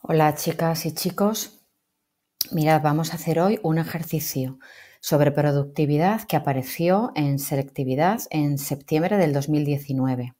Hola chicas y chicos. Mirad, vamos a hacer hoy un ejercicio sobre productividad que apareció en Selectividad en septiembre del 2019.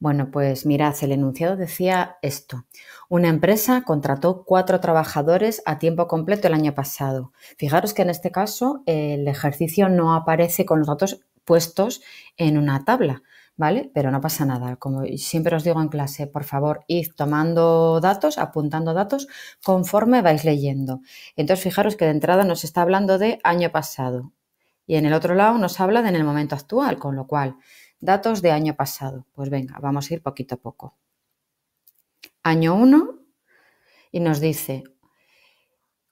Bueno, pues mirad, el enunciado decía esto. Una empresa contrató cuatro trabajadores a tiempo completo el año pasado. Fijaros que en este caso el ejercicio no aparece con los datos puestos en una tabla, ¿vale? Pero no pasa nada. Como siempre os digo en clase, por favor, id tomando datos, apuntando datos conforme vais leyendo. Entonces, fijaros que de entrada nos está hablando de año pasado y en el otro lado nos habla de en el momento actual, con lo cual, datos de año pasado. Pues venga, vamos a ir poquito a poco. Año 1 y nos dice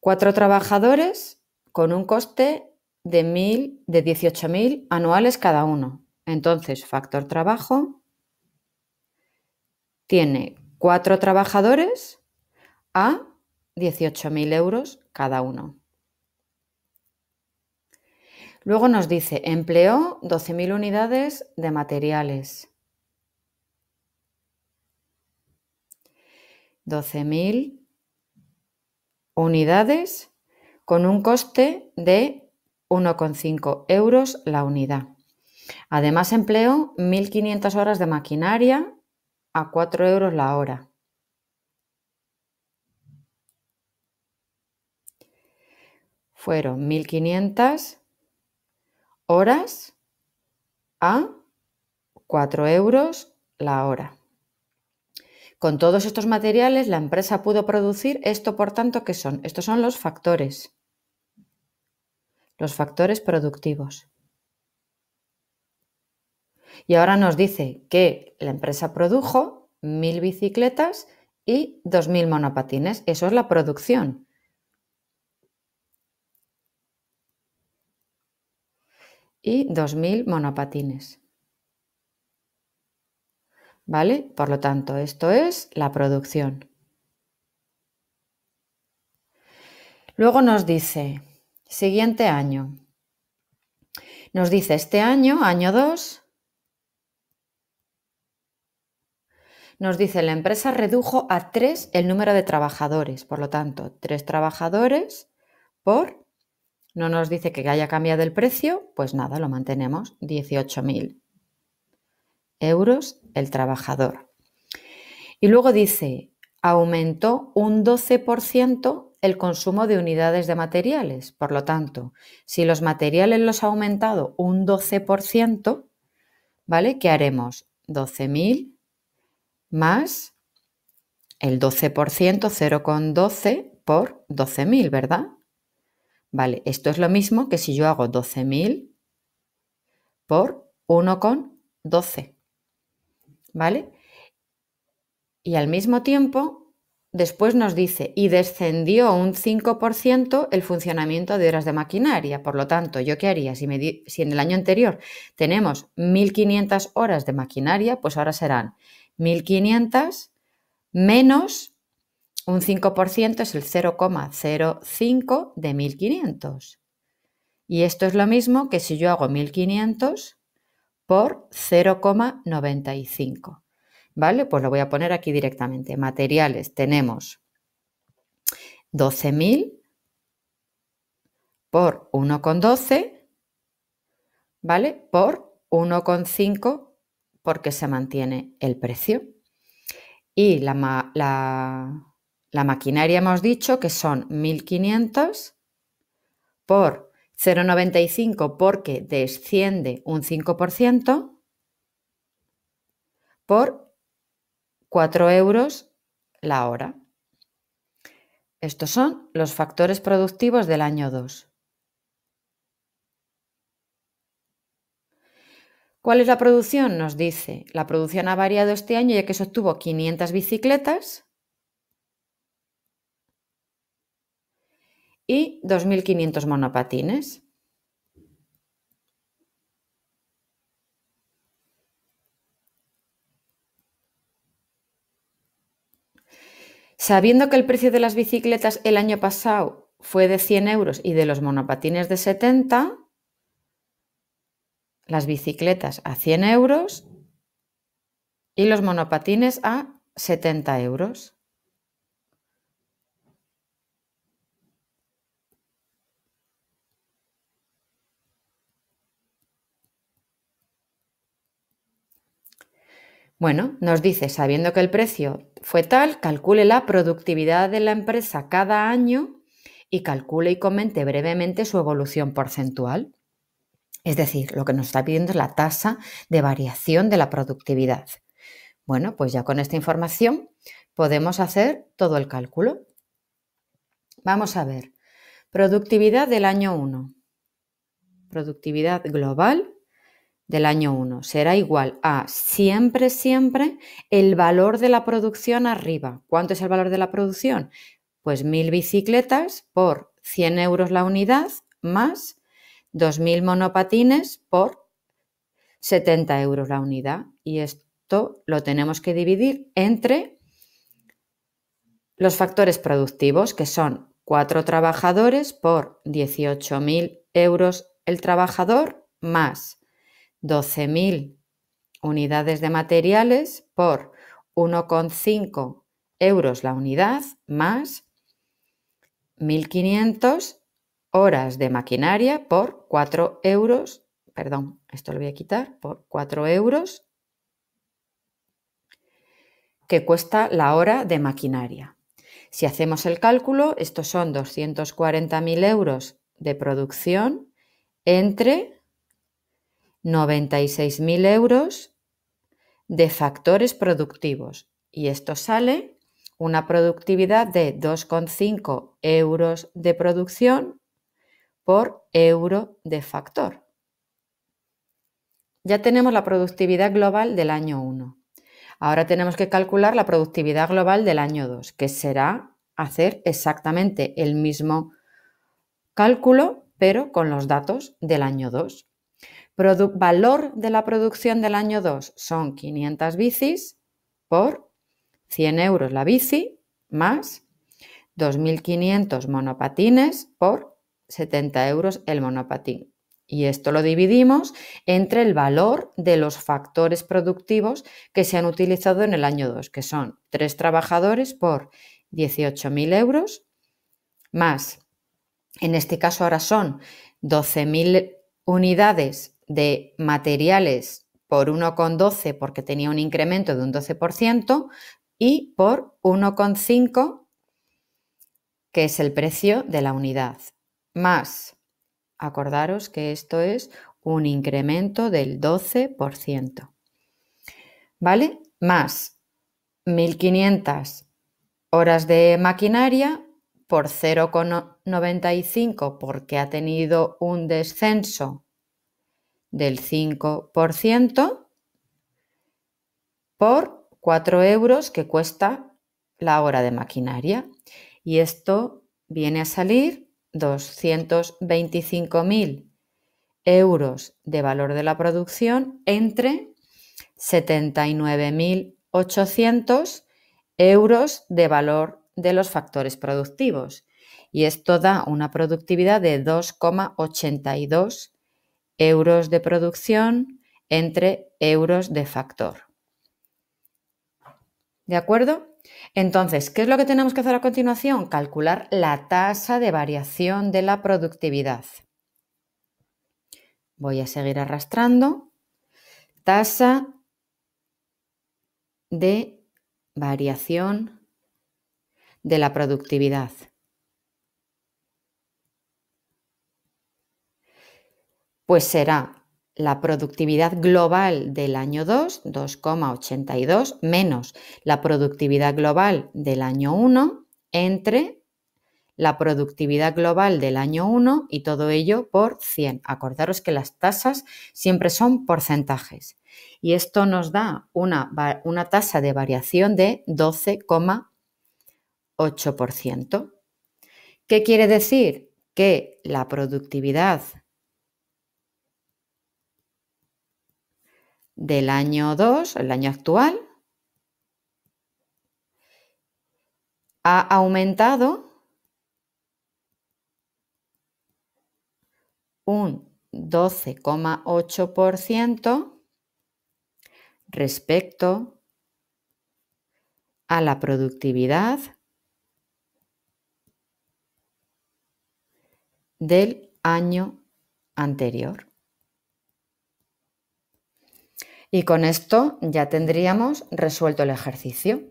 cuatro trabajadores con un coste de, mil, de 18.000 anuales cada uno. Entonces, factor trabajo tiene cuatro trabajadores a 18.000 euros cada uno. Luego nos dice, empleó 12.000 unidades de materiales. 12.000 unidades con un coste de 1,5 euros la unidad. Además, empleo 1.500 horas de maquinaria a 4 euros la hora. Fueron 1.500 horas a 4 euros la hora. Con todos estos materiales, la empresa pudo producir esto, por tanto, ¿qué son? Estos son los factores. Los factores productivos. Y ahora nos dice que la empresa produjo mil bicicletas y dos mil monopatines. Eso es la producción. Y dos mil monopatines. ¿Vale? Por lo tanto, esto es la producción. Luego nos dice, siguiente año. Nos dice, este año, año 2, nos dice, la empresa redujo a tres el número de trabajadores, por lo tanto, tres trabajadores por, no nos dice que haya cambiado el precio, pues nada, lo mantenemos, 18.000 euros el trabajador. Y luego dice, aumentó un 12% el consumo de unidades de materiales. Por lo tanto, si los materiales los ha aumentado un 12%, ¿vale? ¿Qué haremos? 12.000 más el 12%, 0,12 por 12.000, ¿verdad? Vale, esto es lo mismo que si yo hago 12.000 por 1,12, ¿vale? Y al mismo tiempo, después nos dice, y descendió un 5% el funcionamiento de horas de maquinaria. Por lo tanto, ¿yo qué haría? Si, si en el año anterior tenemos 1.500 horas de maquinaria, pues ahora serán 1.500 menos un 5% es el 0,05 de 1.500. Y esto es lo mismo que si yo hago 1.500 por 0,95. ¿Vale? Pues lo voy a poner aquí directamente. Materiales tenemos 12.000 por 1,12, ¿vale? Por 1,5 porque se mantiene el precio. Y la, maquinaria hemos dicho que son 1.500 por 0,95 porque desciende un 5% por 4 euros la hora. Estos son los factores productivos del año 2. ¿Cuál es la producción? Nos dice, la producción ha variado este año ya que se obtuvo 500 bicicletas y 2.500 monopatines. Sabiendo que el precio de las bicicletas el año pasado fue de 100 euros y de los monopatines de 70, las bicicletas a 100 euros y los monopatines a 70 euros. Bueno, nos dice, sabiendo que el precio fue tal, calcule la productividad de la empresa cada año y calcule y comente brevemente su evolución porcentual. Es decir, lo que nos está pidiendo es la tasa de variación de la productividad. Bueno, pues ya con esta información podemos hacer todo el cálculo. Vamos a ver. Productividad del año 1. Productividad global del año 1 será igual a siempre, siempre el valor de la producción arriba. ¿Cuánto es el valor de la producción? Pues 1000 bicicletas por 100 euros la unidad más 2.000 monopatines por 70 euros la unidad. Y esto lo tenemos que dividir entre los factores productivos, que son 4 trabajadores por 18.000 euros el trabajador, más 12.000 unidades de materiales por 1,5 euros la unidad, más 1.500 horas de maquinaria por 4 euros, perdón, esto lo voy a quitar, por 4 euros que cuesta la hora de maquinaria. Si hacemos el cálculo, estos son 240.000 euros de producción entre 96.000 euros de factores productivos. Y esto sale una productividad de 2,5 euros de producción por euro de factor. Ya tenemos la productividad global del año 1. Ahora tenemos que calcular la productividad global del año 2, que será hacer exactamente el mismo cálculo, pero con los datos del año 2. valor de la producción del año 2 son 500 bicis por 100 euros la bici más 2.500 monopatines por 70 euros el monopatín. Y esto lo dividimos entre el valor de los factores productivos que se han utilizado en el año 2, que son tres trabajadores por 18.000 euros, más, en este caso ahora son 12.000 unidades de materiales por 1,12 porque tenía un incremento de un 12% y por 1,5 que es el precio de la unidad más. Acordaros que esto es un incremento del 12%. ¿Vale? Más 1.500 horas de maquinaria por 0,95 porque ha tenido un descenso del 5% por 4 euros que cuesta la hora de maquinaria. Y esto viene a salir 225.000 euros de valor de la producción entre 79.800 euros de valor de los factores productivos. Y esto da una productividad de 2,82 euros de producción entre euros de factor. ¿De acuerdo? Entonces, ¿qué es lo que tenemos que hacer a continuación? Calcular la tasa de variación de la productividad. Voy a seguir arrastrando. Tasa de variación de la productividad. Pues será la productividad global del año 2, 2,82, menos la productividad global del año 1, entre la productividad global del año 1 y todo ello por 100. Acordaros que las tasas siempre son porcentajes. Y esto nos da una, tasa de variación de 12,8%. ¿Qué quiere decir? Que la productividad del año 2, el año actual, ha aumentado un 12,8% respecto a la productividad del año anterior. Y con esto ya tendríamos resuelto el ejercicio.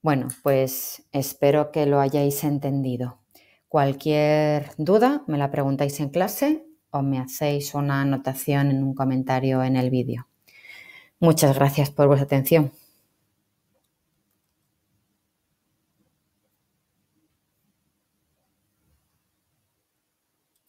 Bueno, pues espero que lo hayáis entendido. Cualquier duda me la preguntáis en clase o me hacéis una anotación en un comentario en el vídeo. Muchas gracias por vuestra atención.